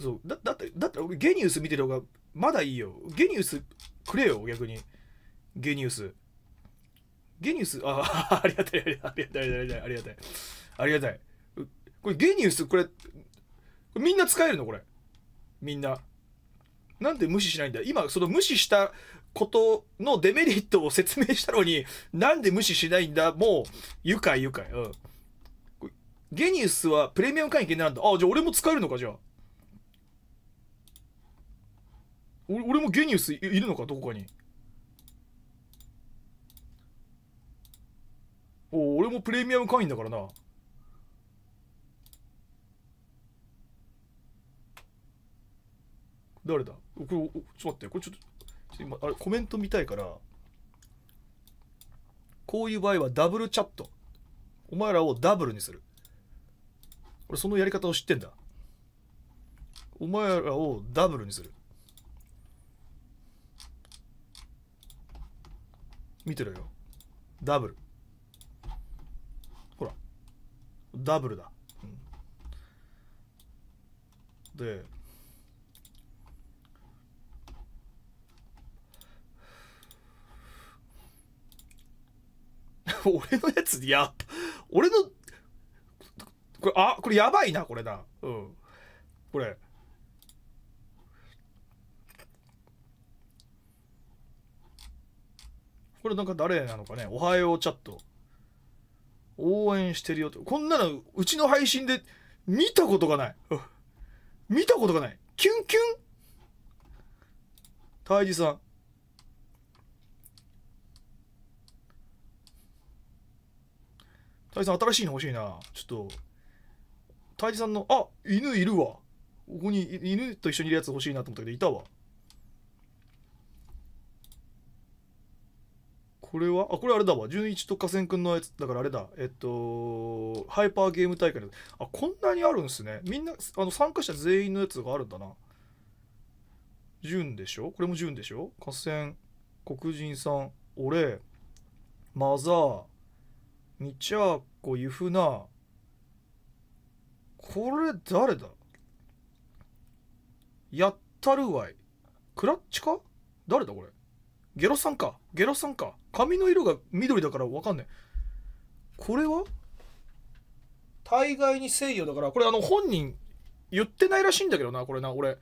そうだだってだって俺ゲニウス見てる方がまだいいよゲニウスくれよ逆にゲニウスゲニウスあ ありがたいありがたいありがたいありがたいありがたいこれゲニウスこれみんな使えるのこれみんななんで無視しないんだ今その無視したことのデメリットを説明したのになんで無視しないんだもう愉快愉快うんゲニウスはプレミアム会員限定なんだあじゃあ俺も使えるのかじゃあ俺もゲニウスいるのかどこかにお俺もプレミアム会員だからな誰だこれちょっと待ってこれちょっと今あれコメント見たいからこういう場合はダブルチャットお前らをダブルにする俺そのやり方を知ってんだお前らをダブルにする見てろよダブルほらダブルだ、うん、で 俺のやつや俺のこれあこれやばいなこれなうんこれこれなんか誰なのかね、おはようチャット。応援してるよと。こんなの、うちの配信で見たことがない。見たことがない。キュンキュン大治さん。大治さん、新しいの欲しいな。ちょっと、大治さんの、あ犬いるわ。ここに犬と一緒にいるやつ欲しいなと思ったけど、いたわ。これはあこれあれだわ純一と河川くんのやつだからあれだえっとハイパーゲーム大会のあこんなにあるんですねみんなあの参加者全員のやつがあるんだな純でしょこれも純でしょ河川黒人さん俺マザーみちゃーこゆふなこれ誰だやったるわいクラッチか誰だこれゲロさんか。ゲロさんか。髪の色が緑だからわかんない。これは大概に西洋だから、これあの本人言ってないらしいんだけどな、これな、俺。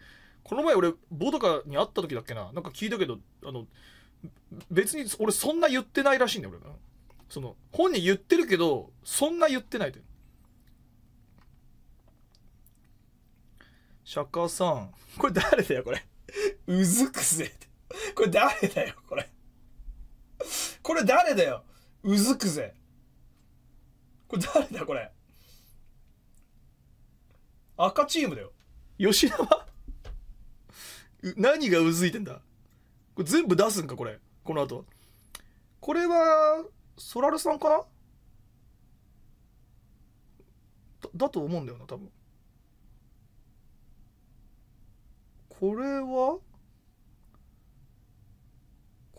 この前俺、ボドカに会った時だっけな。なんか聞いたけど、あの、別に俺そんな言ってないらしいんだよ、俺。その、本人言ってるけど、そんな言ってないで。釈迦さん。これ誰だよ、これ。うずくせえって。これ誰だよ、これ。これ誰だよ。うずくぜ。これ誰だ、これ。赤チームだよ。吉田は 何がうずいてんだこれ全部出すんか、これ。この後。これは、ソラルさんかなだと思うんだよな、多分。これは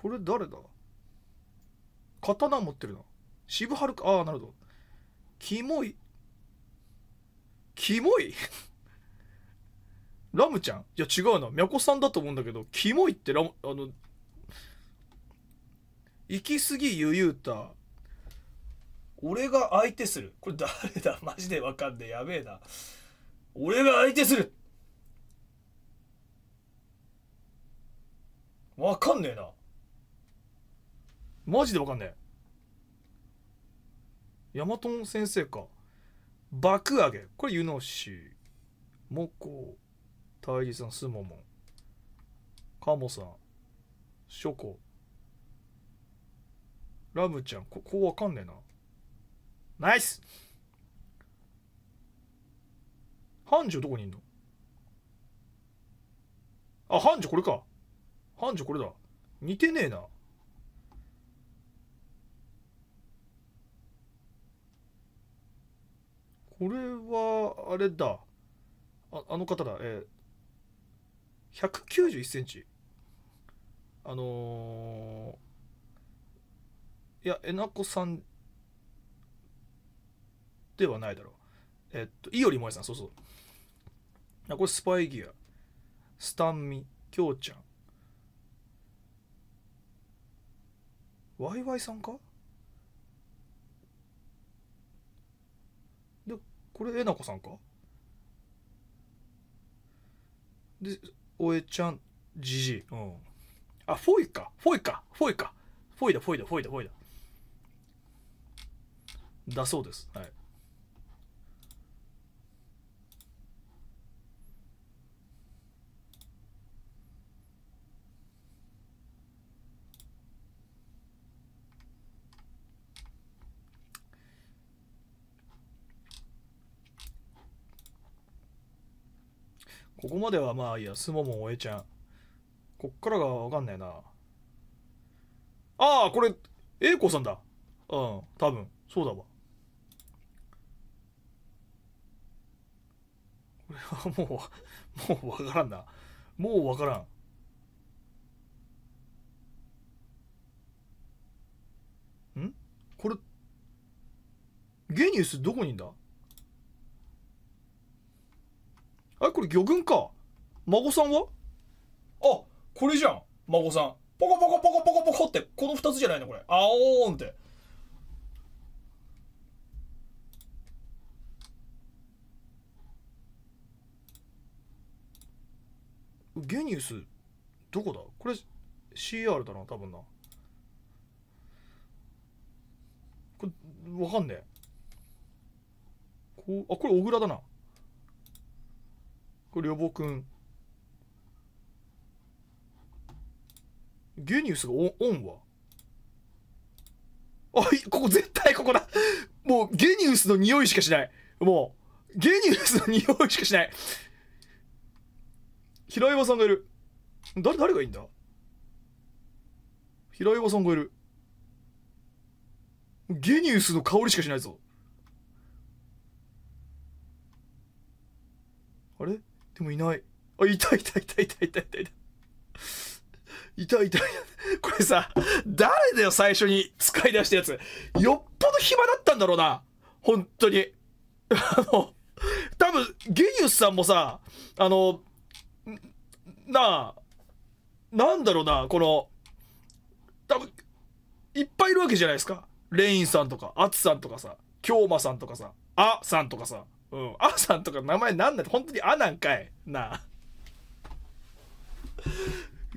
これ誰だ刀持ってるな。渋春か。ああ、なるほど。キモい。キモい ラムちゃんいや違うな。みゃこさんだと思うんだけど、キモいってラム、あの、行き過ぎゆゆうた。俺が相手する。これ誰だ マジでわかんねえ。やべえな。俺が相手するわかんねえな。マジでわかんねえヤマト先生か爆上げこれ湯の氏。モコ大理さんすもも。かもさんショコラムちゃんここわかんねえなナイス繁盛どこにいんのあ、繁盛これか。繁盛これだ。似てねえな。これは、あれだ。ああの方だ。えー、191センチ。あのー、いや、えなこさんではないだろう。えっと、いよりもえさん、そうそう。あこれスパイギア、スタンミ、きょうちゃん。ワイワイさんかこれえなこさんかでおえちゃんじじいうんあフォイかフォイかフォイかフォイだフォイだフォイだフォイだだそうですはいここまではまあいいや、すももおえちゃん。こっからがわかんないな。ああ、これ、A 子さんだ。うん、多分。そうだわ。これはもう、もうわからんな。もうわからん。んこれ、ゲニウスどこにいんだあこれ魚群か孫さんはあこれじゃん孫さんポコポコポコポコポコってこの2つじゃないのこれあおーんってゲニウスどこだこれ CR だな多分なこれわかんねえこうあこれ小倉だなこれ、予ぼくん。ゲニウスがオンはあ、ここ絶対ここだもうゲニウスの匂いしかしない。もう、ゲニウスの匂いしかしない。平岩さんがいる。誰、誰がいいんだ平岩さんがいる。ゲニウスの香りしかしないぞ。あれでもいない。あ、いたいたいたいたいたいたいた。いたいた。これさ、誰だよ、最初に使い出したやつ。よっぽど暇だったんだろうな。本当に。あの、多分、ゲニウスさんもさ、あの、なあ、なんだろうな、この、多分、いっぱいいるわけじゃないですか。レインさんとか、アツさんとかさ、京馬さんとかさ、アさんとかさ。うん。アさんとか名前なんだ本当にアなんかい。なあ。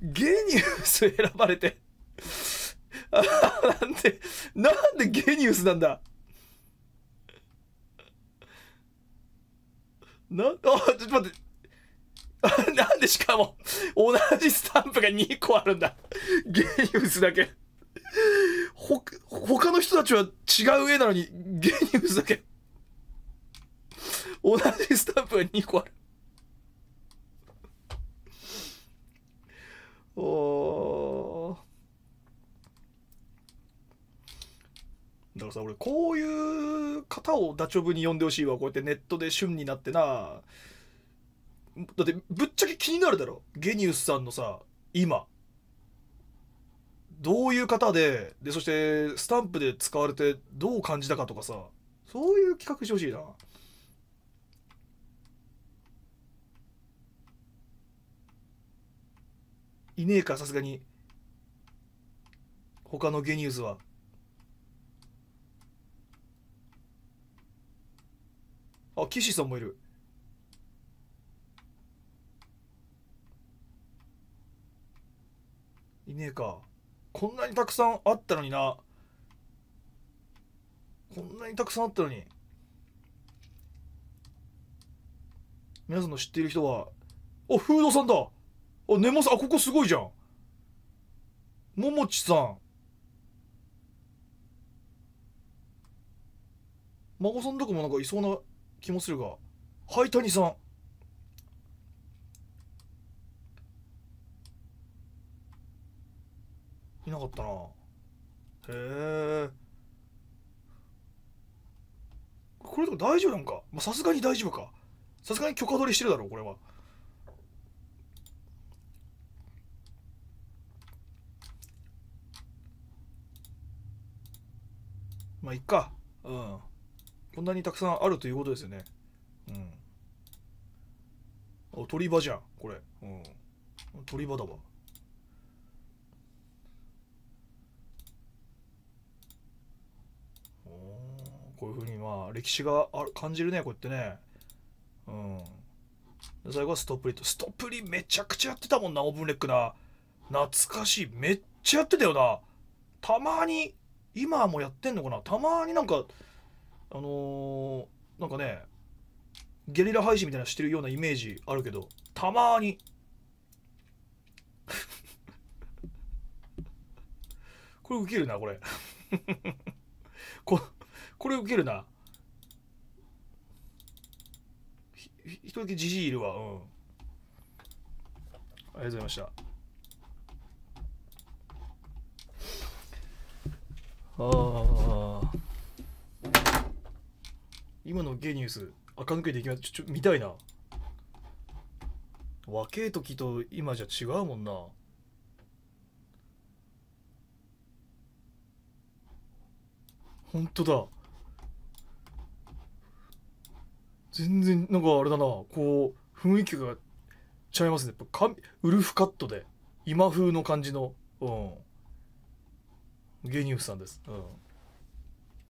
ゲニュース選ばれてあ なんで、なんでゲニュースなんだな、あ、ちょっと待って。なんでしかも、同じスタンプが2個あるんだ。ゲニュースだけ。ほ、他の人たちは違う絵なのに、ゲニュースだけ。同じスタンプが2個あるおだからさ俺こういう方をダチョブに呼んでほしいわこうやってネットで旬になってなだってぶっちゃけ気になるだろゲニウスさんのさ今どういう方ででそしてスタンプで使われてどう感じたかとかさそういう企画してほしいな。いねえかさすがに他のゲニはあ岸さんもいるいねえかこんなにたくさんあったのになこんなにたくさんあったのに皆さんの知っている人はおフードさんだあ、根もさん、あ、ここすごいじゃん。ももちさん。孫さんとかもなんかいそうな気もするが。はい谷さんいなかったなへえこれとか大丈夫なんかさすがに大丈夫かさすがに許可取りしてるだろうこれはまあいっかうんこんなにたくさんあるということですよねうんお鳥羽じゃんこれうん鳥羽だわこういうふうにまあ歴史があ感じるねこうやってねうん最後はストップリとストップリめちゃくちゃやってたもんなオーブンレックな懐かしいめっちゃやってたよなたまに今もやってんのかなたまになんかあのー、なんかねゲリラ配信みたいなしてるようなイメージあるけどたまに これウケるなこれ ここれウケるな一人だけじじいいるわうんありがとうございましたあ今のゲニュース赤抜けでいきますちょちょ見たいな若え時と今じゃ違うもんな本当だ全然なんかあれだなこう雰囲気がちゃいますねやっぱウルフカットで今風の感じのうん芸人夫さんです。うん